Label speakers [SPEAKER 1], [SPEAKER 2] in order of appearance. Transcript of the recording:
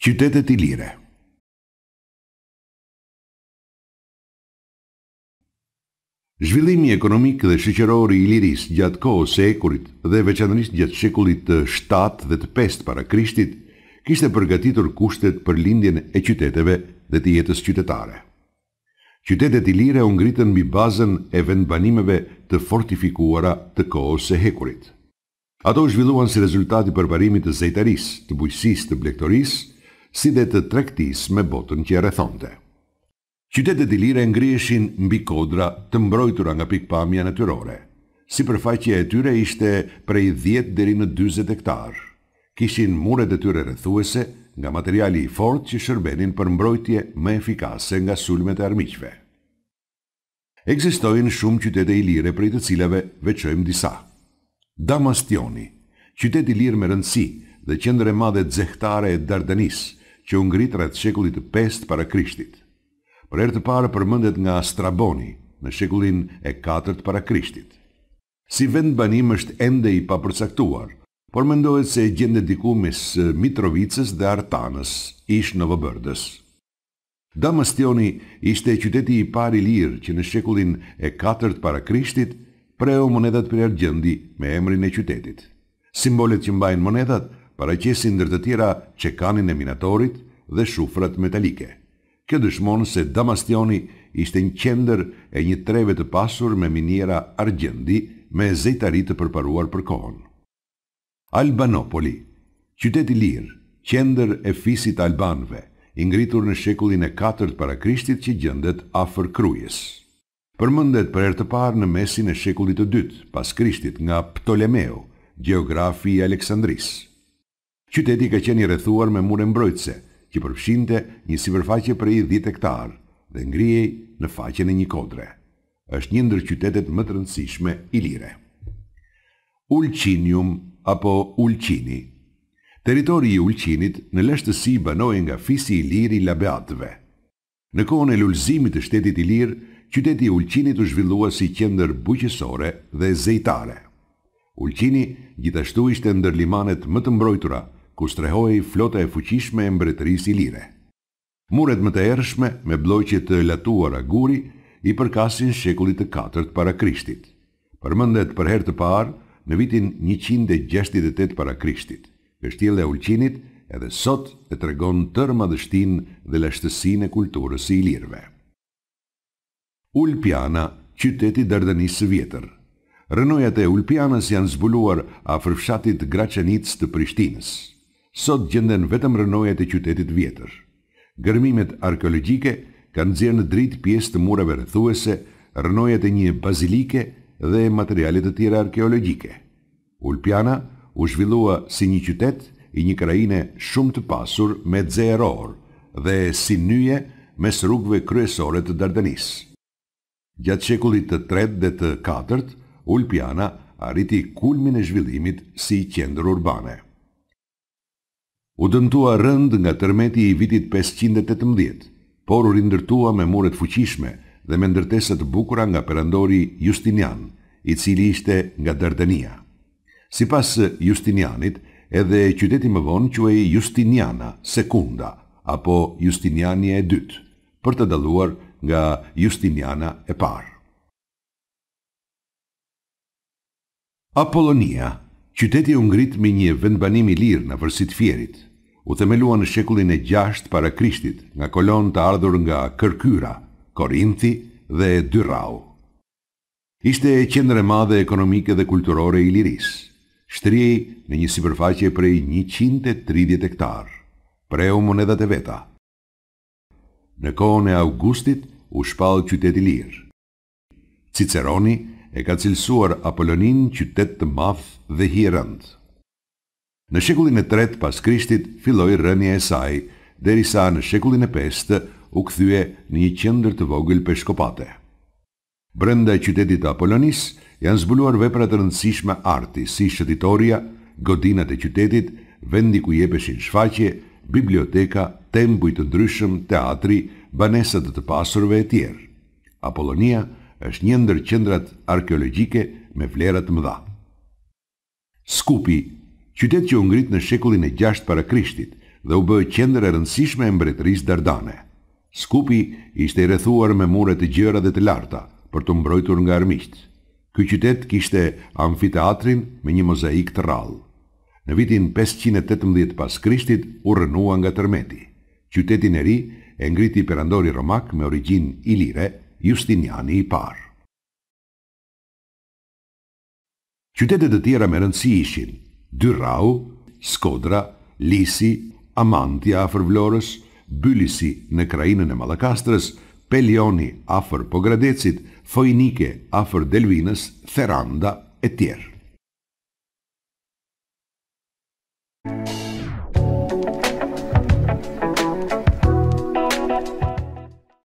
[SPEAKER 1] Qytetet i lire Zhvillimi ekonomik dhe shëqerori i liris gjatë kohë se ekurit dhe veçanërisht gjatë shekullit të 7 dhe të 5 para krishtit, kishte përgatitur kushtet për lindjen e qyteteve dhe të jetës qytetare. Qytetet i lire unë gritën mi bazën e vendbanimeve të fortifikuara të kohës e hekurit. Ato zhvilluan si rezultati përparimit të zejtaris, të bujësis, të blektoris, si dhe të trektis me botën që e rethonte. Qytetet i lire ngrieshin mbi kodra të mbrojtura nga pikpamja natyrore. si përfaqje e tyre ishte prej 10 dheri në 20 hektar. Kishin mure e tyre rethuese nga materiali i fort që shërbenin për mbrojtje më efikase nga sulmet e armiqve. Egzistojnë shumë qytete i lire prej të cilave veqojmë disa. Damastioni, qytete i lire me rëndësi dhe qëndre e madhe të e dardenisë, që u ngrit rreth shekullit të 5 para Krishtit. Për herë të parë përmendet nga Straboni në shekullin e 4 para Krishtit. Si vend banim është ende i papërcaktuar, por mendohet se gjendet diku mes Mitrovicës dhe Artanës, ish në Vëbërdës. Damastioni ishte qyteti i pari lirë që në shekullin e 4 para Krishtit preu monedat për argjendi me emrin e qytetit. Simbolet që mbajnë monedat – paraqesin ndër të tjera çekanin e minatorit dhe shufrat metalike. Kjo dëshmon se Damastioni ishte një qendër e një treve të pasur me miniera argjendi me zejtari të përparuar për kohën. Albanopoli, qyteti lirë, qendër e fisit albanve, ingritur në shekullin e 4 para Krishtit që gjendet afër Krujës. Përmendet për herë të parë në mesin e shekullit të 2 pas Krishtit nga Ptolemeu, gjeografi i Aleksandrisë. Qyteti ka qenë i rrethuar me mure mbrojtëse, që përfshinte një sipërfaqe prej 10 hektar dhe ngrihej në faqen e një kodre. Është një ndër qytetet më të rëndësishme ilire. Ulqinium apo Ulqini. Territori i Ulqinit në lashtësi banohej nga fisi i lirë i Labeatëve. Në kohën e lulzimit të shtetit ilir, qyteti i Ulqinit u zhvillua si qendër bujqësore dhe zejtare. Ulqini gjithashtu ishte ndër limanet më të mbrojtura, ku strehoj flota e fuqishme e mbretërisë Ilire. Muret më të ershme me bllojqe të latuara guri i përkasin shekullit të 4 para Krishtit. Përmendet për herë të parë në vitin 168 para Krishtit. Kështjella e Ulqinit edhe sot e tregon tërë madhështinë dhe lashtësinë e kulturës i Lirve. Ulpiana, qyteti i Dardanisë së Vjetër. Rënojat e Ulpianës janë zbuluar afër fshatit Graçanicë të Prishtinës sot gjenden vetëm rënojat e qytetit vjetër. Gërmimet arkeologjike kanë zirë në dritë pjesë të mureve rëthuese, rënojat e një bazilike dhe materialit të tjera arkeologjike. Ulpjana u zhvillua si një qytet i një krajine shumë të pasur me dze dhe si nyje mes sërugve kryesore të Dardanis. Gjatë shekullit të tret dhe të katërt, Ulpjana arriti kulmin e zhvillimit si qendër urbane u dëmtua rënd nga tërmeti i vitit 518, por u rindërtua me muret fuqishme dhe me ndërteset bukura nga perandori Justinian, i cili ishte nga Dardania. Si pas Justinianit, edhe qyteti më vonë që e Justiniana sekunda, apo Justiniania e dytë, për të daluar nga Justiniana e parë. Apollonia, qyteti ungrit me një vendbanimi lirë në vërsit fjerit, u themelua në shekullin e 6 para Krishtit, nga kolon të ardhur nga Kërkyra, Korinthi dhe Dyrau. Ishte e qendër e madhe ekonomike dhe kulturore i Iliris. Shtrihej në një sipërfaqe prej 130 hektar, preu monedat e veta. Në kohën e Augustit u shpall qyteti i lirë. Ciceroni e ka cilësuar Apolonin qytet të madh dhe hierënd. Në shekullin e tret pas Krishtit filloi rënia e saj, derisa në shekullin e pestë u kthye në një qendër të vogël peshkopate. Brenda qytetit të Apolonis janë zbuluar vepra të rëndësishme arti, si shëtitoria, godinat e qytetit, vendi ku jepeshin shfaqje, biblioteka, tempuj të ndryshëm, teatri, banesat të pasurve e tjerë. Apolonia është një ndër qendrat arkeologjike me vlera të mëdha. Skupi qytet që u ngrit në shekullin e 6 para Krishtit dhe u bë qendër e rëndësishme e mbretërisë Dardane. Skupi ishte i rrethuar me mure të gjëra dhe të larta për të mbrojtur nga armiqt. Ky qytet kishte amfiteatrin me një mozaik të rrallë. Në vitin 518 pas Krishtit u rënua nga tërmeti. Qytetin e ri e ngriti perandori romak me origjin ilire, Justiniani i parë. Qytetet e tjera me rëndësi ishin Dyrau, Skodra, Lisi, amanti afër Vlorës, Bylisi në krajinën e Malakastrës, Pelioni afër Pogradecit, Fojnike afër Delvinës, Theranda e tjerë.